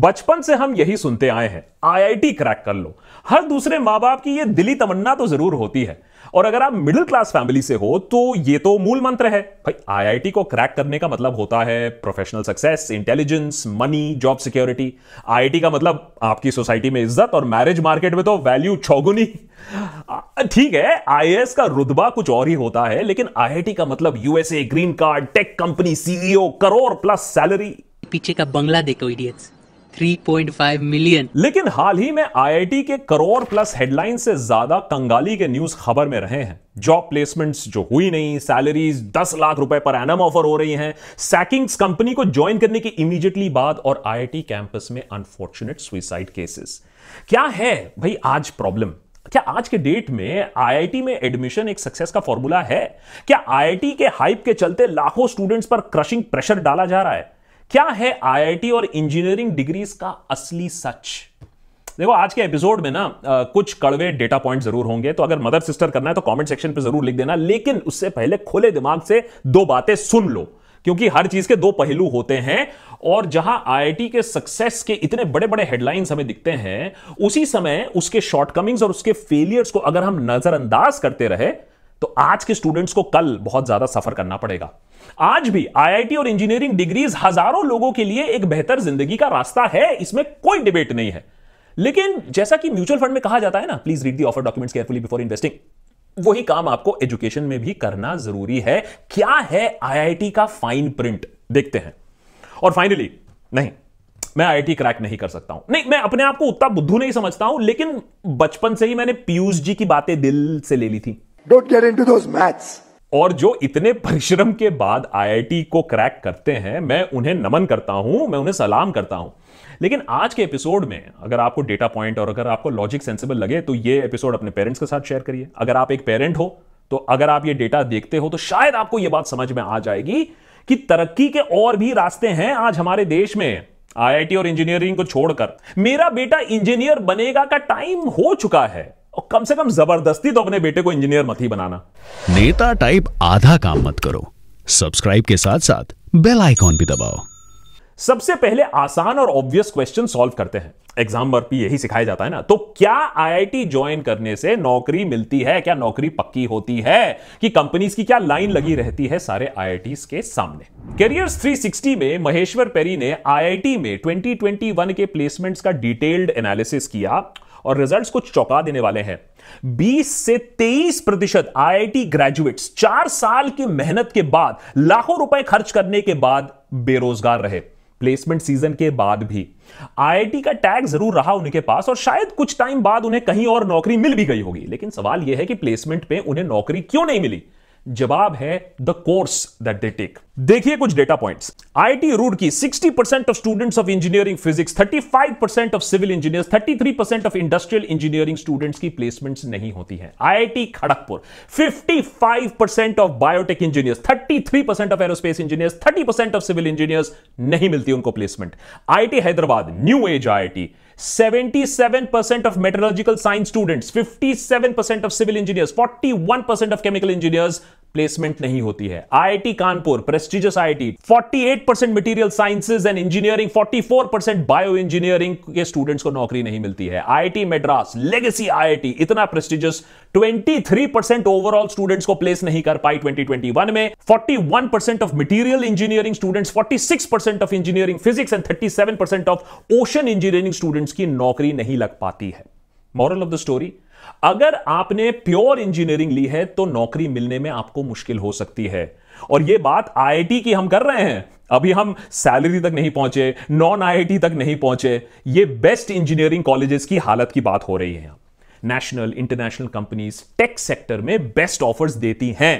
बचपन से हम यही सुनते आए हैं आईआईटी क्रैक कर लो हर दूसरे माँ बाप की ये दिली तमन्ना तो जरूर होती है और अगर आप मिडिल क्लास फैमिली से हो तो ये तो मूल मंत्र है भाई आईआईटी को क्रैक करने का मतलब होता है professional success intelligence money job security IIT का मतलब आपकी सोसाइटी में इज्जत और मैरिज मार्केट में तो वैल्यू छोगुनी ठीक है आईएएस का रुतबा कुछ और ही होता है लेकिन आईआईटी का मतलब USA green card tech company CEO crore plus salary पीछे का बंगला देखो इडियट्स 3.5 मिलियन लेकिन हाल ही में आईआईटी के करोड़ प्लस हेडलाइन से ज्यादा कंगाली के न्यूज खबर में रहे हैं जॉब प्लेसमेंट्स जो हुई नहीं सैलरीज 10 लाख रुपए पर एनम ऑफर हो रही हैं सैकिंग्स कंपनी को ज्वाइन करने की इमीडिएटली बाद और आईआईटी कैंपस में अनफॉर्चुनेट सुइसाइड केसेस क्या है भाई आज प्रॉब्लम क्या आज के डेट में आईआईटी में एडमिशन एक सक्सेस का फॉर्मूला है क्या आईआईटी के हाइप के चलते लाखों स्टूडेंट्स पर क्रशिंग प्रेशर डाला जा रहा है क्या है आईआईटी और इंजीनियरिंग डिग्रीज का असली सच देखो आज के एपिसोड में ना आ, कुछ कड़वे डेटा पॉइंट जरूर होंगे तो अगर मदर सिस्टर करना है तो कमेंट सेक्शन पे जरूर लिख देना लेकिन उससे पहले खुले दिमाग से दो बातें सुन लो क्योंकि हर चीज के दो पहलू होते हैं और जहां आईआईटी के सक्सेस के इतने बड़े बड़े हेडलाइंस हमें दिखते हैं उसी समय उसके शॉर्टकमिंग्स और उसके फेलियर्स को अगर हम नजरअंदाज करते रहे तो आज के स्टूडेंट्स को कल बहुत ज्यादा सफर करना पड़ेगा आज भी आईआईटी और इंजीनियरिंग डिग्रीज हजारों लोगों के लिए एक बेहतर जिंदगी का रास्ता है इसमें कोई डिबेट नहीं है लेकिन जैसा कि म्यूचुअल फंड में कहा जाता है ना please read the offer documents carefully before investing वही काम आपको एजुकेशन में भी करना जरूरी है क्या है आईआईटी का फाइन प्रिंट देखते हैं और फाइनली नहीं मैं आईआईटी क्रैक नहीं कर सकता हूं नहीं मैं अपने आप को उतना बुद्धू नहीं समझता हूं लेकिन बचपन से ही मैंने पीयूष जी की बातें दिल से ले ली थी don't get into those maths और जो इतने परिश्रम के बाद आईआईटी को क्रैक करते हैं मैं उन्हें नमन करता हूं मैं उन्हें सलाम करता हूं लेकिन आज के एपिसोड में अगर आपको डेटा पॉइंट और अगर आपको लॉजिक सेंसिबल लगे तो ये एपिसोड अपने पेरेंट्स के साथ शेयर करिए अगर आप एक पेरेंट हो तो अगर आप ये डेटा देखते हो तो शायद आपको ये बात समझ में आ जाएगी कि तरक्की के और भी रास्ते हैं आज हमारे देश में आईआईटी और इंजीनियरिंग को छोड़कर मेरा बेटा इंजीनियर बनेगा का टाइम हो चुका है और कम से कम जबरदस्ती तो अपने बेटे को इंजीनियर मत ही बनाना नेता टाइप आधा काम मत करो सब्सक्राइब के साथ साथ बेल आइकॉन भी दबाओ सबसे पहले आसान और ऑब्वियस क्वेश्चन सॉल्व करते हैं एग्जाम वर्क भी यही सिखाया जाता है ना तो क्या आईआईटी ज्वाइन करने से नौकरी मिलती है क्या नौकरी पक्की होती है कि कंपनीज की क्या लाइन लगी रहती है सारे आई के सामने करियर्स 360 में महेश्वर पेरी ने आईआईटी में 2021 के प्लेसमेंट्स का डिटेल्ड एनालिसिस किया और रिजल्ट्स कुछ चौंका देने वाले हैं 20 से 23 प्रतिशत आई ग्रेजुएट्स चार साल की मेहनत के बाद लाखों रुपए खर्च करने के बाद बेरोजगार रहे प्लेसमेंट सीजन के बाद भी आईआईटी का टैग जरूर रहा उनके पास और शायद कुछ टाइम बाद उन्हें कहीं और नौकरी मिल भी गई होगी लेकिन सवाल यह है कि प्लेसमेंट पे उन्हें नौकरी क्यों नहीं मिली जवाब है the course that they take देखिए कुछ डेटा पॉइंट्स आईटी रूड की 60 percent of students of engineering physics 35 percent of civil engineers 33 percent of industrial engineering students की प्लेसमेंट्स नहीं होती हैं IIT Kharagpur 55 percent of biotech engineers 33 percent of aerospace engineers 30 percent of civil engineers नहीं मिलती उनको placement IIT Hyderabad new age IIT 77% of metallurgical science students 57% of civil engineers 41% of chemical engineers placement नहीं होती है IIT Kanpur prestigious IIT 48 percent material sciences and engineering 44 percent bio engineering के students को नौकरी नहीं मिलती है आईआईटी मेड्रास लेगेसी आईआईटी इतना प्रेस्टिजियस 23 परसेंट ओवरऑल स्टूडेंट्स को प्लेस नहीं कर पाई 2021 में 41 percent of material engineering students 46 percent of engineering physics and 37 percent of ocean engineering students की नौकरी नहीं लग पाती है मॉरल ऑफ द स्टोरी अगर आपने प्योर इंजीनियरिंग ली है तो नौकरी मिलने में आपको मुश्किल हो सकती है और यह बात आईआईटी की हम कर रहे हैं अभी हम सैलरी तक नहीं पहुंचे नॉन आईआईटी तक नहीं पहुंचे ये बेस्ट इंजीनियरिंग कॉलेजेस की हालत की बात हो रही है national international companies tech sector में बेस्ट ऑफर्स देती हैं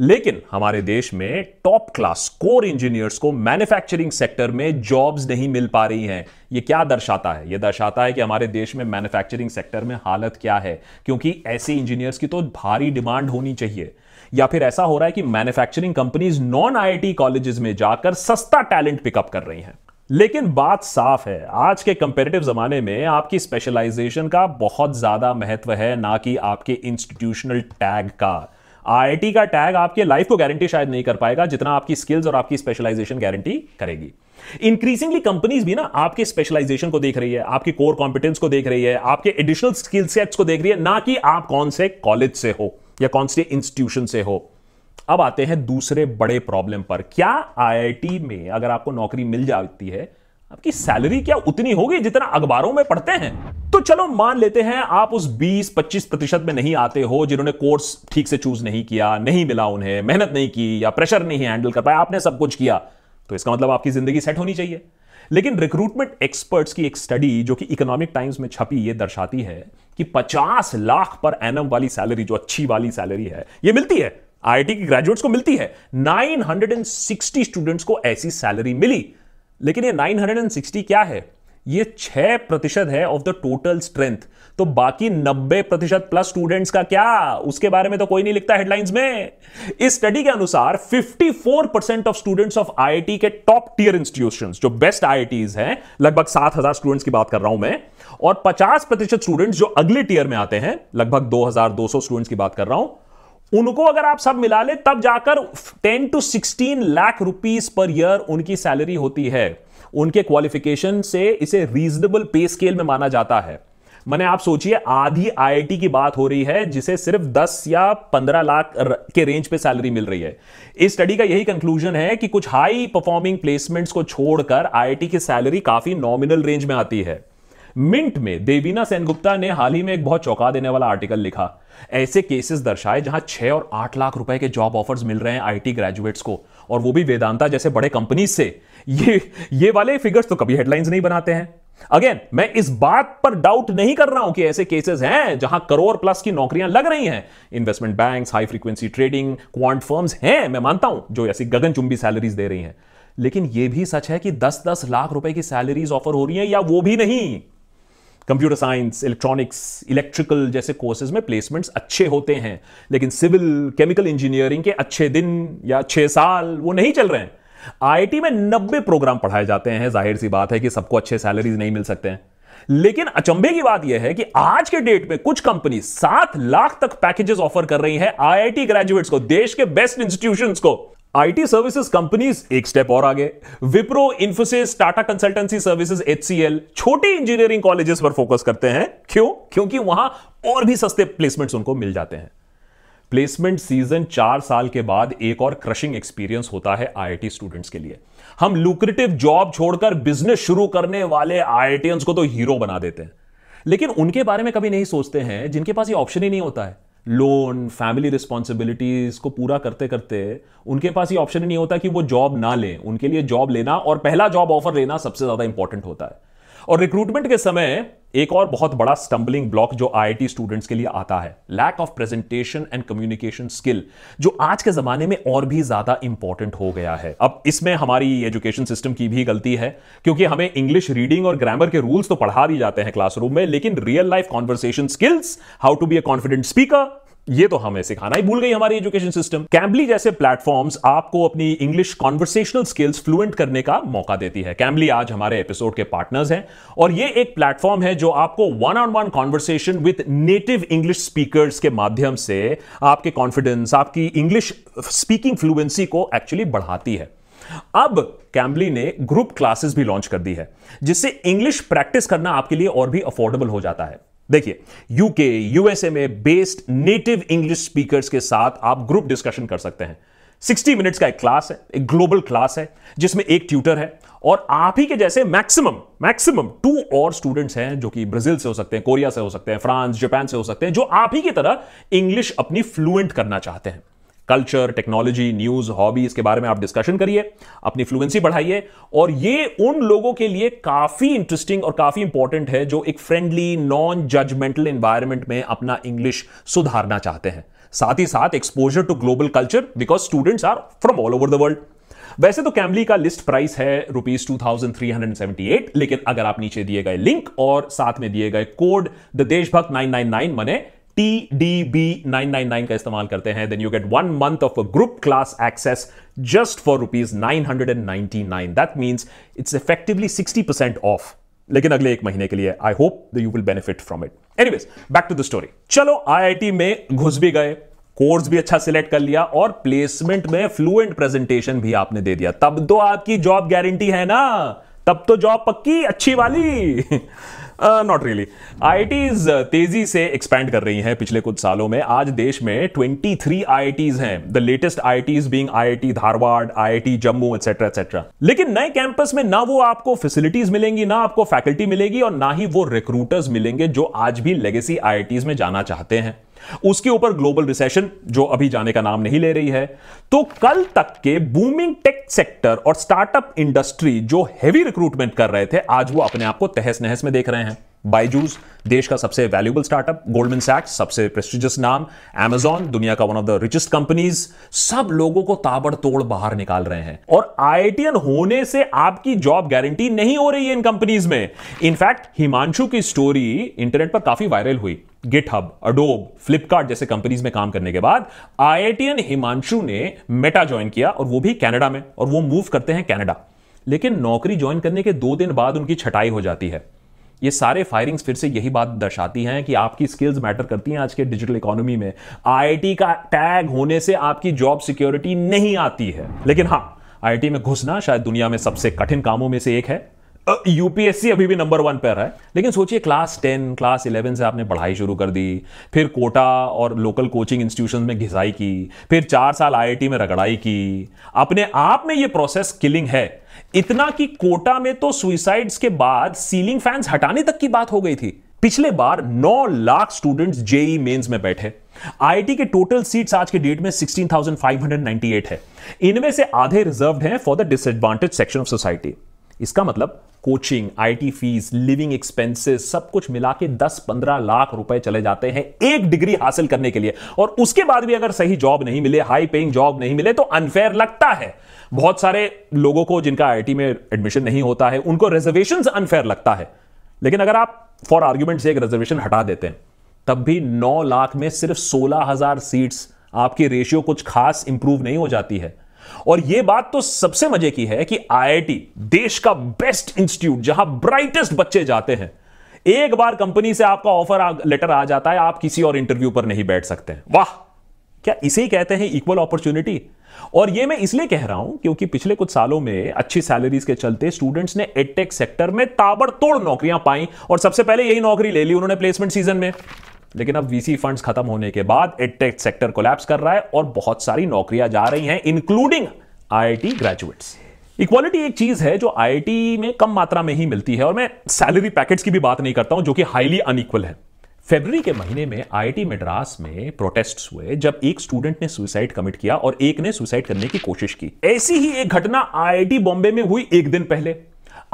लेकिन हमारे देश में टॉप क्लास कोर इंजीनियर्स को मैन्युफैक्चरिंग सेक्टर में जॉब्स नहीं मिल पा रही हैं ये क्या दर्शाता है ये दर्शाता है कि हमारे देश में मैन्युफैक्चरिंग सेक्टर में हालत क्या है क्योंकि ऐसे इंजीनियर्स की तो भारी डिमांड होनी चाहिए या फिर ऐसा हो रहा है कि manufacturing companies non IIT colleges में जाकर सस्ता टैलेंट पिकअप कर रही हैं लेकिन बात साफ है आज के कंपेरेटिव जमाने में आपकी स्पेशलाइजेशन का बहुत ज्यादा महत्व है ना कि आपके इंस्टीट्यूशनल टैग का आई का टैग आपके लाइफ को गारंटी शायद नहीं कर पाएगा जितना आपकी स्किल्स और आपकी स्पेशलाइजेशन गारंटी करेगी इंक्रीजिंगली कंपनीज भी ना आपके स्पेशलाइजेशन को देख रही है आपके कोर कॉम्पिटेंस को देख रही है आपके एडिशनल स्किल सेट्स को देख रही है ना कि आप कौन से कॉलेज से हो या कौन से इंस्टीट्यूशन से हो अब आते हैं दूसरे बड़े प्रॉब्लम पर क्या आईआईटी में अगर आपको नौकरी मिल जाती है आपकी सैलरी क्या उतनी होगी जितना अखबारों में पढ़ते हैं तो चलो मान लेते हैं आप उस 20-25 प्रतिशत में नहीं आते हो जिन्होंने कोर्स ठीक से चूज नहीं किया नहीं मिला उन्हें मेहनत नहीं की या प्रेशर नहीं हैंडल कर पाया आपने सब कुछ किया तो इसका मतलब आपकी जिंदगी सेट होनी चाहिए लेकिन रिक्रूटमेंट एक्सपर्ट्स की एक स्टडी जो कि इकोनॉमिक टाइम्स में छपी ये दर्शाती है कि 50 लाख पर एनम वाली सैलरी जो अच्छी वाली सैलरी है ये मिलती है आईआईटी के ग्रेजुएट्स को मिलती है 960 स्टूडेंट्स को ऐसी सैलरी मिली लेकिन ये 960 क्या है ये 6 प्रतिशत है ऑफ द टोटल स्ट्रेंथ तो बाकी 90 प्रतिशत प्लस स्टूडेंट्स का क्या उसके बारे में तो कोई नहीं लिखता हेडलाइंस में इस स्टडी के अनुसार 54 percent of students of IIT के टॉप टीयर इंस्टीट्यूशन जो बेस्ट आईआईटीज हैं लगभग 7000 स्टूडेंट्स की बात कर रहा हूं मैं और 50 प्रतिशत स्टूडेंट्स जो अगले टीयर में आते हैं लगभग 2200 स्टूडेंट्स की बात कर रहा हूं उनको अगर आप सब मिला ले तब जाकर 10 to 16 lakh rupees per year उनकी सैलरी होती है उनके क्वालिफिकेशन से इसे रीजनेबल पे स्केल में माना जाता है मैंने आप सोचिए आधी आईआईटी की बात हो रही है जिसे सिर्फ 10 या 15 लाख के रेंज पे सैलरी मिल रही है इस स्टडी का यही कंक्लूजन है कि कुछ हाई परफॉर्मिंग प्लेसमेंट्स को छोड़कर आईआईटी की सैलरी काफी नॉमिनल रेंज में आती है मिंट में देवीना सेनगुप्ता ने हाल ही में एक बहुत चौंका देने वाला आर्टिकल लिखा ऐसे केसेस दर्शाए जहां छह और आठ लाख रुपए के जॉब ऑफर्स मिल रहे हैं आईटी ग्रेजुएट्स को और वो भी वेदांता जैसे बड़े कंपनीज से ये ये वाले फिगर्स तो कभी हेडलाइंस नहीं बनाते हैं अगेन मैं इस बात पर डाउट नहीं कर रहा हूं कि ऐसे केसेस हैं जहां करोड़ प्लस की नौकरियां लग रही हैं investment banks high frequency trading quant firms हैं मैं मानता हूं जो ऐसी गगनचुंबी सैलरीज दे रही हैं लेकिन यह भी सच है कि 10-10 लाख रुपए की सैलरीज ऑफर हो रही हैं या वो भी नहीं कंप्यूटर साइंस इलेक्ट्रॉनिक्स इलेक्ट्रिकल जैसे कोर्सेज में प्लेसमेंट्स अच्छे होते हैं लेकिन सिविल केमिकल इंजीनियरिंग के अच्छे दिन या छः साल वो नहीं चल रहे हैं आईआईटी में नब्बे प्रोग्राम पढ़ाए जाते हैं जाहिर सी बात है कि सबको अच्छे सैलरीज नहीं मिल सकते हैं लेकिन अचंभे की बात यह है कि आज के डेट में कुछ कंपनी सात लाख तक पैकेजेस ऑफर कर रही है आईआईटी ग्रेजुएट्स को देश के बेस्ट इंस्टीट्यूशंस को आईटी सर्विसेज कंपनीज एक स्टेप और आगे Wipro Infosys Tata consultancy services HCL छोटे इंजीनियरिंग कॉलेजेस पर फोकस करते हैं क्यों क्योंकि वहां और भी सस्ते प्लेसमेंट्स उनको मिल जाते हैं प्लेसमेंट सीजन चार साल के बाद एक और क्रशिंग एक्सपीरियंस होता है आईआईटी स्टूडेंट्स के लिए हम लुक्रेटिव जॉब छोड़कर बिजनेस शुरू करने वाले आई को तो हीरो बना देते हैं लेकिन उनके बारे में कभी नहीं सोचते हैं जिनके पास ये ऑप्शन ही नहीं होता है लोन फैमिली रिस्पॉन्सिबिलिटीज़ को पूरा करते करते उनके पास ये ऑप्शन ही नहीं होता कि वो जॉब ना लें उनके लिए जॉब लेना और पहला जॉब ऑफर लेना सबसे ज़्यादा इंपॉर्टेंट होता है और रिक्रूटमेंट के समय एक और बहुत बड़ा स्टम्बलिंग ब्लॉक जो आईआईटी स्टूडेंट्स के लिए आता है lack of presentation and communication skill जो आज के जमाने में और भी ज्यादा इंपॉर्टेंट हो गया है अब इसमें हमारी एजुकेशन सिस्टम की भी गलती है क्योंकि हमें इंग्लिश रीडिंग और ग्रामर के रूल्स तो पढ़ा दिए जाते हैं क्लासरूम में लेकिन real life conversation skills how to be a confident speaker ये तो हमें सिखाना ही भूल गई हमारी एजुकेशन सिस्टम कैम्बली जैसे प्लेटफॉर्म्स आपको अपनी इंग्लिश कॉन्वर्सेशनल स्किल्स फ्लुएंट करने का मौका देती है कैम्बली आज हमारे एपिसोड के पार्टनर्स हैं और ये एक प्लेटफॉर्म है जो आपको one on one conversation with native English speakers के माध्यम से आपके कॉन्फिडेंस आपकी इंग्लिश स्पीकिंग फ्लुएंसी को एक्चुअली बढ़ाती है अब कैम्बली ने ग्रुप क्लासेस भी लॉन्च कर दी है जिससे इंग्लिश प्रैक्टिस करना आपके लिए और भी अफोर्डेबल हो जाता है देखिए यूके यूएसए में बेस्ड नेटिव इंग्लिश स्पीकर्स के साथ आप ग्रुप डिस्कशन कर सकते हैं 60 मिनट्स का एक क्लास है एक ग्लोबल क्लास है जिसमें एक ट्यूटर है और आप ही के जैसे मैक्सिमम मैक्सिमम टू और स्टूडेंट्स हैं जो कि ब्राजील से हो सकते हैं कोरिया से हो सकते हैं फ्रांस जापान से हो सकते हैं जो आप ही की तरह इंग्लिश अपनी फ्लुएंट करना चाहते हैं कल्चर टेक्नोलॉजी न्यूज हॉबी इसके बारे में आप डिस्कशन करिए अपनी फ्लुएंसी बढ़ाइए और ये उन लोगों के लिए काफी इंटरेस्टिंग और काफी इंपॉर्टेंट है जो एक फ्रेंडली नॉन जजमेंटल इन्वायरमेंट में अपना इंग्लिश सुधारना चाहते हैं साथ ही साथ exposure to global culture because students are from all over the world वैसे तो कैमली का लिस्ट प्राइस है rupees two thousand three hundred seventy eight लेकिन अगर आप नीचे दिए गए लिंक और साथ में दिए गए कोड द देशभक्त नाइन नाइन नाइन मने T D B nine nine nine का इस्तेमाल करते हैं then you get one month of a group class access just for rupees nine hundred and ninety nine that means it's effectively sixty percent of लेकिन अगले एक महीने के लिए I hope you will benefit from it anyways back to the story चलो IIT में घुस भी गए कोर्स भी अच्छा सिलेक्ट कर लिया और प्लेसमेंट में फ्लुएंट प्रेजेंटेशन भी आपने दे दिया तब तो आपकी जॉब गारंटी है ना तब तो जॉब पक्की अच्छी वाली नॉट रियली आई तेजी से एक्सपैंड कर रही हैं पिछले कुछ सालों में आज देश में 23 टीज हैं the latest I I I I T Dharwad I I T Jammu etcetera etcetera लेकिन नए कैंपस में ना वो आपको फैसिलिटीज मिलेंगी ना आपको फैकल्टी मिलेगी और ना ही वो रिक्रूटर्स मिलेंगे जो आज भी लेगेसी आई में जाना चाहते हैं उसके ऊपर ग्लोबल रिसेशन जो अभी जाने का नाम नहीं ले रही है तो कल तक के बूमिंग टेक सेक्टर और स्टार्टअप इंडस्ट्री जो हैवी रिक्रूटमेंट कर रहे थे आज वो अपने आप को तहस नहस में देख रहे हैं बाइजूस देश का सबसे वैल्यूबल स्टार्टअप गोल्डमैन सैक्स सबसे प्रेस्टिजियस नाम एमेजॉन दुनिया का one of the richest companies सब लोगों को ताबड़तोड़ बाहर निकाल रहे हैं और आई होने से आपकी जॉब गारंटी नहीं हो रही है इन कंपनीज में इनफैक्ट हिमांशु की स्टोरी इंटरनेट पर काफी वायरल हुई गिटहब अडोब फ्लिपकार्ट जैसे कंपनीज में काम करने के बाद आई हिमांशु ने मेटा ज्वाइन किया और वो भी कैनेडा में और वो मूव करते हैं कैनेडा लेकिन नौकरी ज्वाइन करने के दो दिन बाद उनकी छटाई हो जाती है ये सारे फायरिंग्स फिर से यही बात दर्शाती हैं कि आपकी स्किल्स मैटर करती हैं आज के डिजिटल इकोनॉमी में आईआईटी का टैग होने से आपकी जॉब सिक्योरिटी नहीं आती है लेकिन हाँ आईआईटी में घुसना शायद दुनिया में सबसे कठिन कामों में से एक है यूपीएससी अभी भी नंबर वन पर है लेकिन सोचिए क्लास टेन क्लास इलेवन से आपने पढ़ाई शुरू कर दी फिर कोटा और लोकल कोचिंग इंस्टीट्यूशन में घिसाई की फिर चार साल आई में रगड़ाई की अपने आप में ये प्रोसेस किलिंग है इतना कि कोटा में तो सुइसाइड्स के बाद सीलिंग फैंस हटाने तक की बात हो गई थी पिछले बार 9 लाख स्टूडेंट्स जेई मेंस में बैठे आईटी के टोटल सीट्स आज के डेट में 16,598 है इनमें से आधे रिजर्व्ड हैं for the disadvantage section of society इसका मतलब coaching IT fees living expenses सब कुछ मिला के दस पंद्रह लाख रुपए चले जाते हैं एक डिग्री हासिल करने के लिए और उसके बाद भी अगर सही जॉब नहीं मिले हाई पेइंग जॉब नहीं मिले तो अनफेयर लगता है बहुत सारे लोगों को जिनका आईआईटी में एडमिशन नहीं होता है उनको रिजर्वेशन अनफेयर लगता है लेकिन अगर आप फॉर आर्ग्यूमेंट से एक रिजर्वेशन हटा देते हैं तब भी नौ लाख में सिर्फ सोलह हजार सीट्स आपकी रेशियो कुछ खास इंप्रूव नहीं हो जाती है और यह बात तो सबसे मजे की है कि आईआईटी देश का बेस्ट इंस्टीट्यूट जहां ब्राइटेस्ट बच्चे जाते हैं एक बार कंपनी से आपका ऑफर लेटर आ जाता है आप किसी और इंटरव्यू पर नहीं बैठ सकते वाह क्या इसे ही कहते हैं इक्वल अपॉर्चुनिटी और ये मैं इसलिए कह रहा हूं क्योंकि पिछले कुछ सालों में अच्छी सैलरीज के चलते स्टूडेंट्स ने एडटेक सेक्टर में ताबड़तोड़ नौकरियां पाई और सबसे पहले यही नौकरी ले ली उन्होंने प्लेसमेंट सीजन में लेकिन अब वीसी फंड्स खत्म होने के बाद एडटेक सेक्टर कोलैप्स कर रहा है और बहुत सारी नौकरियां जा रही हैं इंक्लूडिंग आईआईटी ग्रेजुएट्स इक्वालिटी एक चीज है जो आईआईटी में कम मात्रा में ही मिलती है और मैं सैलरी पैकेट्स की भी बात नहीं करता हूं जो कि हाईली अनइक्वल है फेबर के महीने में आईआईटी मद्रास में प्रोटेस्ट हुए जब एक स्टूडेंट ने सुसाइड कमिट किया और एक ने सुसाइड करने की कोशिश की ऐसी ही एक घटना आईआईटी बॉम्बे में हुई एक दिन पहले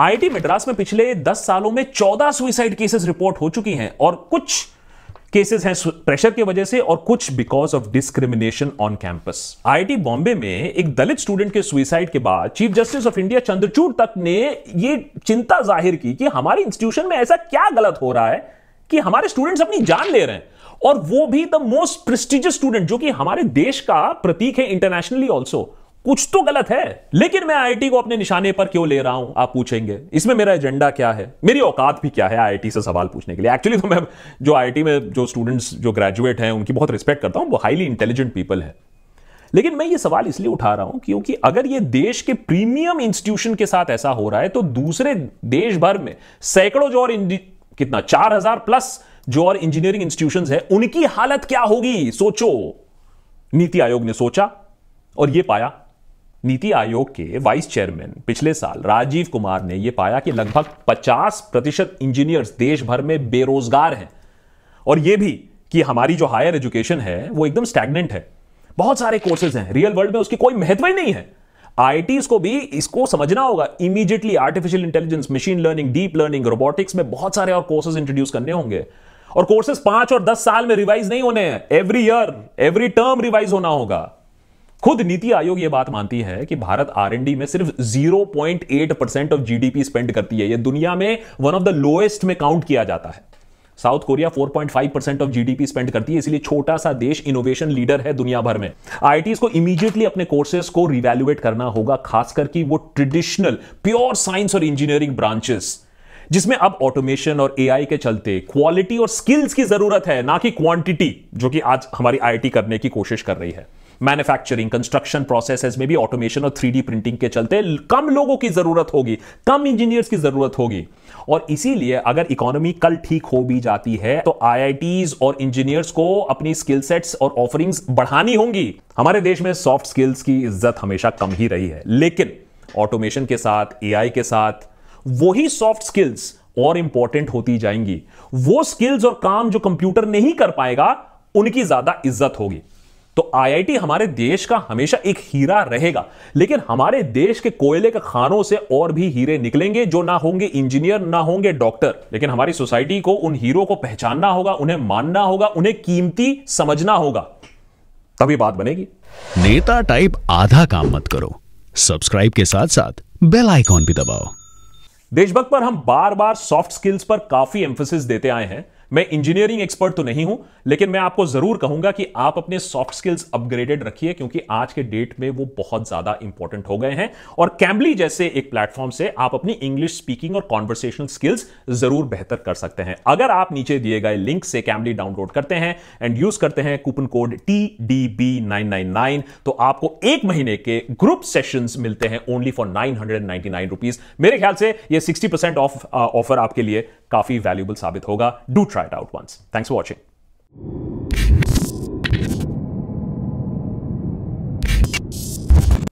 आईआईटी मद्रास में पिछले 10 सालों में 14 सुसाइड केसेस रिपोर्ट हो चुकी हैं और कुछ केसेस हैं प्रेशर के वजह से और कुछ because of discrimination on campus IIT Bombay में एक दलित स्टूडेंट के सुइसाइड के बाद chief justice of India Chandrachud तक ने ये चिंता जाहिर की कि हमारे इंस्टीट्यूशन में ऐसा क्या गलत हो रहा है कि हमारे स्टूडेंट्स अपनी जान ले रहे हैं और वो भी द मोस्ट प्रेस्टिजियस स्टूडेंट जो कि हमारे देश का प्रतीक है इंटरनेशनली ऑल्सो कुछ तो गलत है लेकिन मैं आईआईटी को अपने निशाने पर क्यों ले रहा हूं आप पूछेंगे इसमें मेरा एजेंडा क्या है मेरी औकात भी क्या है आईआईटी से सवाल पूछने के लिए एक्चुअली तो मैं जो आईआईटी में जो स्टूडेंट्स जो ग्रेजुएट हैं उनकी बहुत रिस्पेक्ट करता हूं वो हाईली इंटेलिजेंट पीपल है लेकिन मैं ये सवाल इसलिए उठा रहा हूं क्योंकि अगर ये देश के प्रीमियम इंस्टीट्यूशन के साथ ऐसा हो रहा है तो दूसरे देश भर में सैकड़ों जो और कितना चार हजार प्लस जो और इंजीनियरिंग इंस्टीट्यूशन है उनकी हालत क्या होगी सोचो नीति आयोग ने सोचा और ये पाया नीति आयोग के वाइस चेयरमैन पिछले साल राजीव कुमार ने यह पाया कि लगभग 50 प्रतिशत इंजीनियर्स देश भर में बेरोजगार हैं और यह भी कि हमारी जो हायर एजुकेशन है वो एकदम स्टैग्नेंट है बहुत सारे कोर्सेज हैं रियल वर्ल्ड में उसकी कोई महत्व ही नहीं है आईटीज को भी इसको समझना होगा immediately artificial intelligence machine learning deep learning robotics में बहुत सारे और कोर्सेज इंट्रोड्यूस करने होंगे और कोर्सेज पांच और दस साल में रिवाइज नहीं होने हैं every year every term revise होना होगा खुद नीति आयोग ये बात मानती है कि भारत आरएनडी में सिर्फ 0.8 परसेंट ऑफ जीडीपी स्पेंड करती है यह दुनिया में वन ऑफ द लोएस्ट में काउंट किया जाता है South Korea 4.5 percent of GDP spend करती है इसलिए छोटा सा देश इनोवेशन लीडर है दुनिया भर में आईटीज को इमीडिएटली अपने कोर्सेज को रिवेल्युएट करना होगा खासकर कि वो ट्रेडिशनल प्योर साइंस और इंजीनियरिंग ब्रांचेस जिसमें अब ऑटोमेशन और एआई के चलते क्वालिटी और स्किल्स की जरूरत है ना कि क्वांटिटी जो कि आज हमारी आईआईटी करने की कोशिश कर रही है मैन्युफैक्चरिंग कंस्ट्रक्शन प्रोसेसेस में भी ऑटोमेशन और थ्री प्रिंटिंग के चलते कम लोगों की जरूरत होगी कम इंजीनियर्स की जरूरत होगी और इसीलिए अगर इकोनॉमी कल ठीक हो भी जाती है तो आई और इंजीनियर्स को अपनी स्किल सेट्स और ऑफरिंग्स बढ़ानी होंगी हमारे देश में सॉफ्ट स्किल्स की इज्जत हमेशा कम ही रही है लेकिन ऑटोमेशन के साथ एआई के साथ वही सॉफ्ट स्किल्स और इंपॉर्टेंट होती जाएंगी वो स्किल्स और काम जो कंप्यूटर नहीं कर पाएगा उनकी ज्यादा इज्जत होगी तो आईआईटी हमारे देश का हमेशा एक हीरा रहेगा लेकिन हमारे देश के कोयले के खानों से और भी हीरे निकलेंगे जो ना होंगे इंजीनियर ना होंगे डॉक्टर लेकिन हमारी सोसाइटी को उन हीरो को पहचानना होगा उन्हें मानना होगा उन्हें कीमती समझना होगा तभी बात बनेगी नेता टाइप आधा काम मत करो सब्सक्राइब के साथ साथ बेल आइकॉन भी दबाओ देशभक्त पर हम बार बार सॉफ्ट स्किल्स पर काफी एम्फोसिस देते आए हैं मैं इंजीनियरिंग एक्सपर्ट तो नहीं हूं लेकिन मैं आपको जरूर कहूंगा कि आप अपने सॉफ्ट स्किल्स अपग्रेडेड रखिए क्योंकि आज के डेट में वो बहुत ज्यादा इंपॉर्टेंट हो गए हैं और कैम्बली जैसे एक प्लेटफॉर्म से आप अपनी इंग्लिश स्पीकिंग और कॉन्वर्सेशनल स्किल्स जरूर बेहतर कर सकते हैं अगर आप नीचे दिए गए लिंक से कैम्बली डाउनलोड करते हैं एंड यूज करते हैं coupon code T D B nine nine nine तो आपको एक महीने के ग्रुप सेशन मिलते हैं only for nine hundred nine rupees मेरे ख्याल से ये सिक्सटी परसेंट ऑफ ऑफर आपके लिए काफ़ी वैल्यूबल साबित होगा do try it out once thanks for watching